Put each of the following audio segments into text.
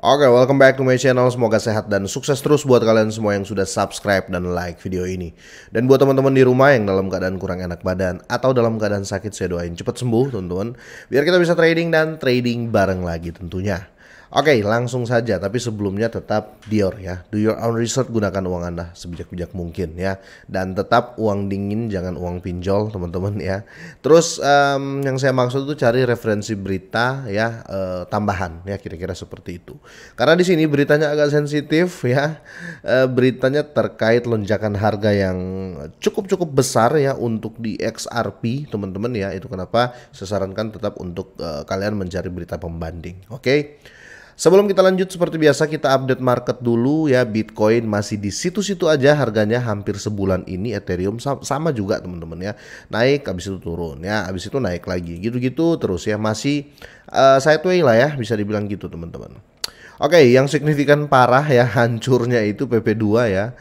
Oke, okay, welcome back to my channel. Semoga sehat dan sukses terus buat kalian semua yang sudah subscribe dan like video ini. Dan buat teman-teman di rumah yang dalam keadaan kurang enak badan atau dalam keadaan sakit, saya doain cepat sembuh, teman-teman. Biar kita bisa trading dan trading bareng lagi tentunya. Oke, okay, langsung saja. Tapi sebelumnya tetap Dior ya. Do your own research, gunakan uang Anda sebijak-bijak mungkin ya. Dan tetap uang dingin, jangan uang pinjol teman-teman ya. Terus um, yang saya maksud itu cari referensi berita ya uh, tambahan ya kira-kira seperti itu. Karena di sini beritanya agak sensitif ya. Uh, beritanya terkait lonjakan harga yang cukup-cukup besar ya untuk di XRP teman-teman ya. Itu kenapa saya sarankan tetap untuk uh, kalian mencari berita pembanding. Oke. Okay? Sebelum kita lanjut seperti biasa kita update market dulu ya Bitcoin masih di situ-situ aja harganya hampir sebulan ini Ethereum sama juga teman-teman ya naik habis itu turun ya habis itu naik lagi gitu-gitu terus ya masih uh, sideways lah ya bisa dibilang gitu teman-teman. Oke, yang signifikan parah ya hancurnya itu PP2 ya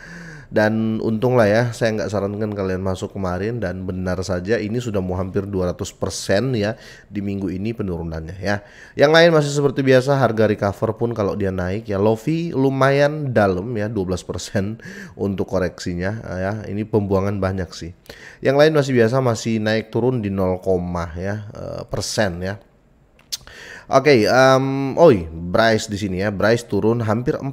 dan untunglah ya saya nggak sarankan kalian masuk kemarin dan benar saja ini sudah mau hampir 200% ya di minggu ini penurunannya ya yang lain masih seperti biasa harga recover pun kalau dia naik ya Lofi lumayan dalam ya 12% untuk koreksinya ah, ya ini pembuangan banyak sih yang lain masih biasa masih naik turun di 0, ya eh, persen ya Oke, okay, um, oh Bryce di sini ya. Bryce turun hampir 4%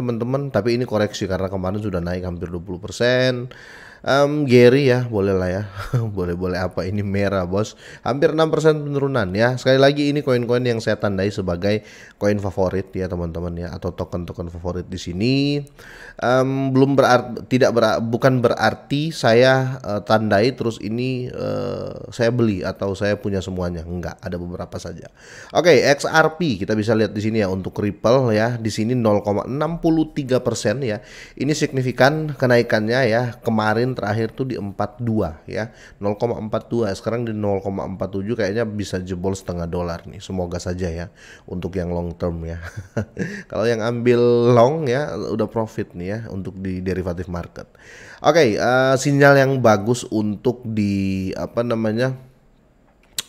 teman-teman, tapi ini koreksi karena kemarin sudah naik hampir 20% um, Gary ya boleh lah ya boleh-boleh apa ini merah bos hampir 6% penurunan ya sekali lagi ini koin-koin yang saya tandai sebagai koin favorit ya teman-teman ya atau token-token favorit di sini um, belum berarti tidak ber, bukan berarti saya uh, tandai terus ini uh, saya beli atau saya punya semuanya enggak ada beberapa saja oke okay, XRP kita bisa lihat di sini ya untuk Ripple ya di sini 0,63% persen ya ini signifikan kenaikannya ya kemarin terakhir tuh di 42 ya 0,42 sekarang di 0,47 kayaknya bisa jebol setengah dolar nih semoga saja ya untuk yang long term ya kalau yang ambil long ya udah profit nih ya untuk di derivative market oke okay, uh, eh, sinyal yang bagus untuk di apa namanya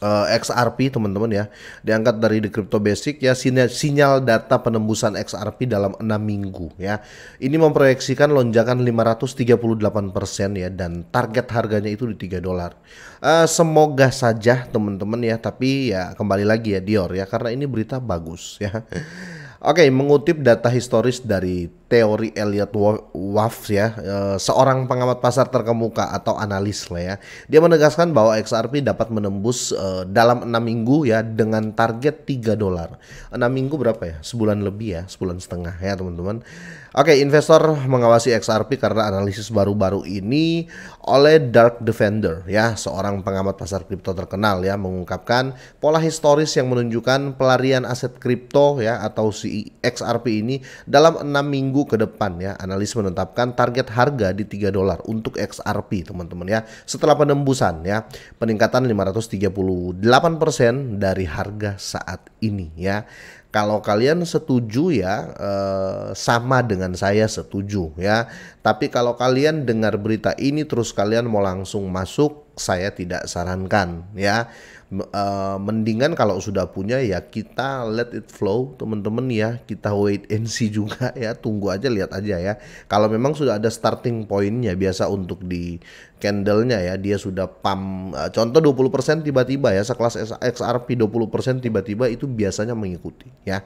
uh, eh, XRP teman-teman ya diangkat dari The Crypto Basic ya sinyal, sinyal data penembusan XRP dalam enam minggu ya ini memproyeksikan lonjakan 538% ya dan target harganya itu di 3 dolar uh, semoga saja teman-teman ya tapi ya kembali lagi ya Dior ya karena ini berita bagus ya Oke, okay, mengutip data historis dari teori Elliot Waff ya, eh, seorang pengamat pasar terkemuka atau analis lah ya. Dia menegaskan bahwa XRP dapat menembus eh, dalam 6 minggu ya dengan target 3 dolar. 6 minggu berapa ya? Sebulan lebih ya, sebulan setengah ya teman-teman. Oke, okay, investor mengawasi XRP karena analisis baru-baru ini oleh Dark Defender ya, seorang pengamat pasar kripto terkenal ya mengungkapkan pola historis yang menunjukkan pelarian aset kripto ya atau si opsi XRP ini dalam enam minggu ke depan ya. Analis menetapkan target harga di 3 dolar untuk XRP teman-teman ya. Setelah penembusan ya, peningkatan 538% dari harga saat ini ya kalau kalian setuju ya eh, sama dengan saya setuju ya tapi kalau kalian dengar berita ini terus kalian mau langsung masuk saya tidak sarankan ya. E, mendingan kalau sudah punya ya kita let it flow teman-teman ya. Kita wait and see juga ya, tunggu aja lihat aja ya. Kalau memang sudah ada starting pointnya biasa untuk di candlenya ya, dia sudah pam e, eh, contoh 20% tiba-tiba ya sekelas XRP 20% tiba-tiba itu biasanya mengikuti ya.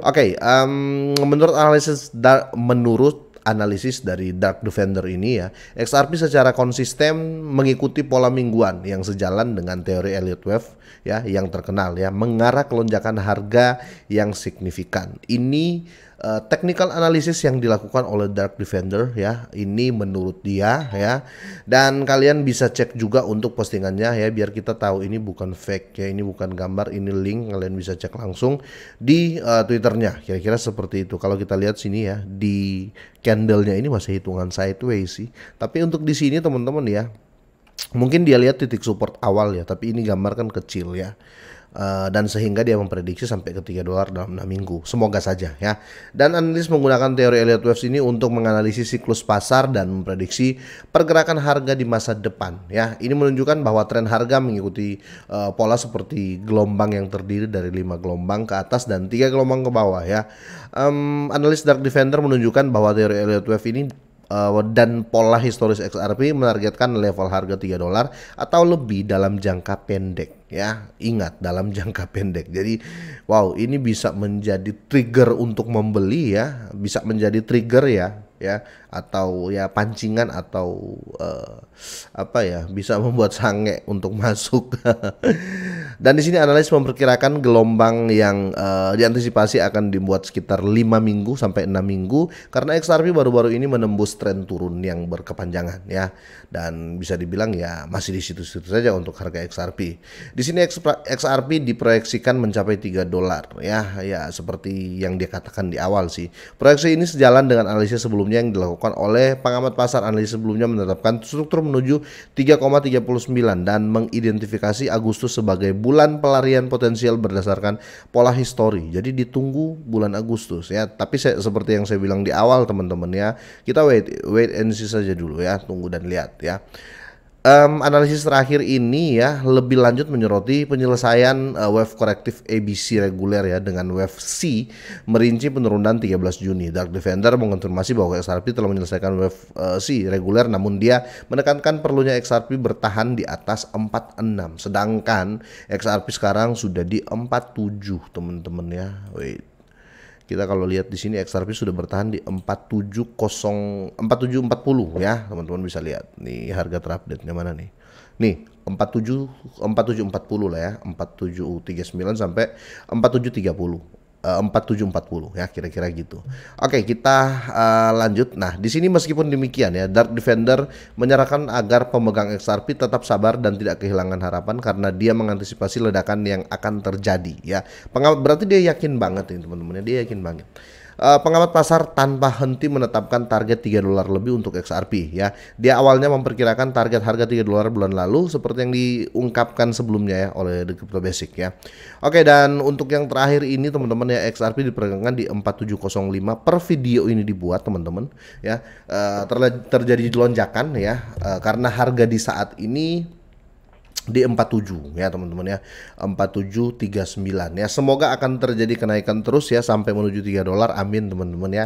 Oke, okay, um, menurut analisis menurut analisis dari Dark Defender ini ya, XRP secara konsisten mengikuti pola mingguan yang sejalan dengan teori Elliott Wave ya yang terkenal ya, mengarah ke lonjakan harga yang signifikan. Ini uh, technical analysis yang dilakukan oleh Dark Defender ya. Ini menurut dia ya. Dan kalian bisa cek juga untuk postingannya ya biar kita tahu ini bukan fake ya, ini bukan gambar, ini link kalian bisa cek langsung di uh, Twitternya. Kira-kira seperti itu. Kalau kita lihat sini ya di candlenya ini masih hitungan sideways sih. Tapi untuk di sini teman-teman ya, Mungkin dia lihat titik support awal ya, tapi ini gambar kan kecil ya. Uh, dan sehingga dia memprediksi sampai ke 3 dolar dalam 6 minggu. Semoga saja ya. Dan analis menggunakan teori Elliott Waves ini untuk menganalisis siklus pasar dan memprediksi pergerakan harga di masa depan ya. Ini menunjukkan bahwa tren harga mengikuti uh, pola seperti gelombang yang terdiri dari 5 gelombang ke atas dan 3 gelombang ke bawah ya. Um, analis Dark Defender menunjukkan bahwa teori Elliott Wave ini uh, dan pola historis XRP menargetkan level harga 3 dolar atau lebih dalam jangka pendek ya. Ingat dalam jangka pendek. Jadi wow, ini bisa menjadi trigger untuk membeli ya, bisa menjadi trigger ya ya atau ya pancingan atau uh, apa ya bisa membuat sange untuk masuk Dan di sini analis memperkirakan gelombang yang uh, diantisipasi akan dibuat sekitar 5 minggu sampai 6 minggu karena XRP baru-baru ini menembus tren turun yang berkepanjangan ya. Dan bisa dibilang ya masih di situ-situ saja untuk harga XRP. Di sini XRP diproyeksikan mencapai 3 dolar ya, ya seperti yang dia katakan di awal sih. Proyeksi ini sejalan dengan analisis sebelumnya yang dilakukan oleh pengamat pasar analisis sebelumnya menetapkan struktur menuju 3,39 dan mengidentifikasi Agustus sebagai bulan pelarian potensial berdasarkan pola histori. Jadi ditunggu bulan Agustus ya. Tapi saya, seperti yang saya bilang di awal teman-teman ya, kita wait wait and see saja dulu ya, tunggu dan lihat ya um, analisis terakhir ini ya lebih lanjut menyoroti penyelesaian uh, wave korektif ABC reguler ya dengan wave C merinci penurunan 13 Juni. Dark Defender mengonfirmasi bahwa XRP telah menyelesaikan wave uh, C reguler namun dia menekankan perlunya XRP bertahan di atas 46 sedangkan XRP sekarang sudah di 47 teman-teman ya. Wait kita kalau lihat di sini XRP sudah bertahan di empat 4740 ya, teman-teman bisa lihat. Nih harga terupdate-nya mana nih? Nih, 47 4740 lah ya, 4739 sampai 4730. 4740 eh, ya kira-kira gitu. Oke, okay, kita uh, lanjut. Nah, di sini meskipun demikian ya, Dark Defender menyarankan agar pemegang XRP tetap sabar dan tidak kehilangan harapan karena dia mengantisipasi ledakan yang akan terjadi ya. Pengal berarti dia yakin banget ini teman-teman, ya, dia yakin banget. Uh, pengamat pasar tanpa henti menetapkan target 3 dolar lebih untuk XRP ya. Dia awalnya memperkirakan target harga 3 dolar bulan lalu seperti yang diungkapkan sebelumnya ya oleh The Crypto Basic ya. Oke, dan untuk yang terakhir ini teman-teman ya XRP diperdagangkan di 4705 per video ini dibuat teman-teman ya. Uh, terjadi lonjakan ya uh, karena harga di saat ini di 47 ya teman-teman ya 4739 ya semoga akan terjadi kenaikan terus ya sampai menuju 3 dolar amin teman-teman ya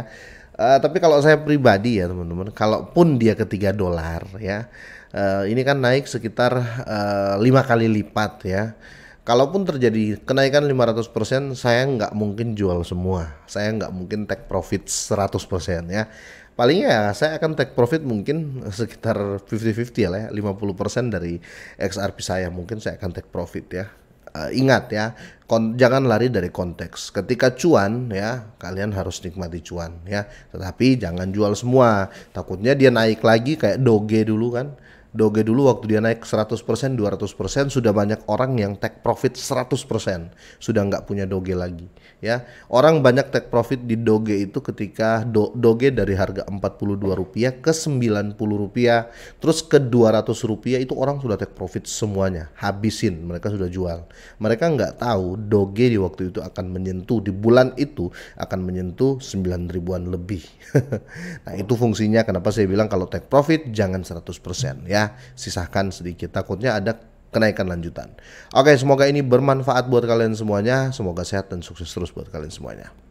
uh, tapi kalau saya pribadi ya teman-teman kalaupun dia ke 3 dolar ya uh, ini kan naik sekitar eh, lima uh, kali lipat ya kalaupun terjadi kenaikan 500% saya nggak mungkin jual semua saya nggak mungkin take profit 100% ya paling ya saya akan take profit mungkin sekitar 50-50 ya lah ya, 50% dari XRP saya mungkin saya akan take profit ya. Uh, ingat ya, kon jangan lari dari konteks. Ketika cuan ya, kalian harus nikmati cuan ya. Tetapi jangan jual semua. Takutnya dia naik lagi kayak doge dulu kan Doge dulu waktu dia naik 100%, 200% sudah banyak orang yang take profit 100%, sudah nggak punya Doge lagi, ya. Orang banyak take profit di Doge itu ketika do, Doge dari harga 42 rupiah ke 90 rupiah, terus ke 200 rupiah itu orang sudah take profit semuanya, habisin, mereka sudah jual. Mereka nggak tahu Doge di waktu itu akan menyentuh di bulan itu akan menyentuh 9 ribuan lebih. nah, itu fungsinya kenapa saya bilang kalau take profit jangan 100% ya sisahkan sedikit takutnya ada kenaikan lanjutan. Oke, semoga ini bermanfaat buat kalian semuanya. Semoga sehat dan sukses terus buat kalian semuanya.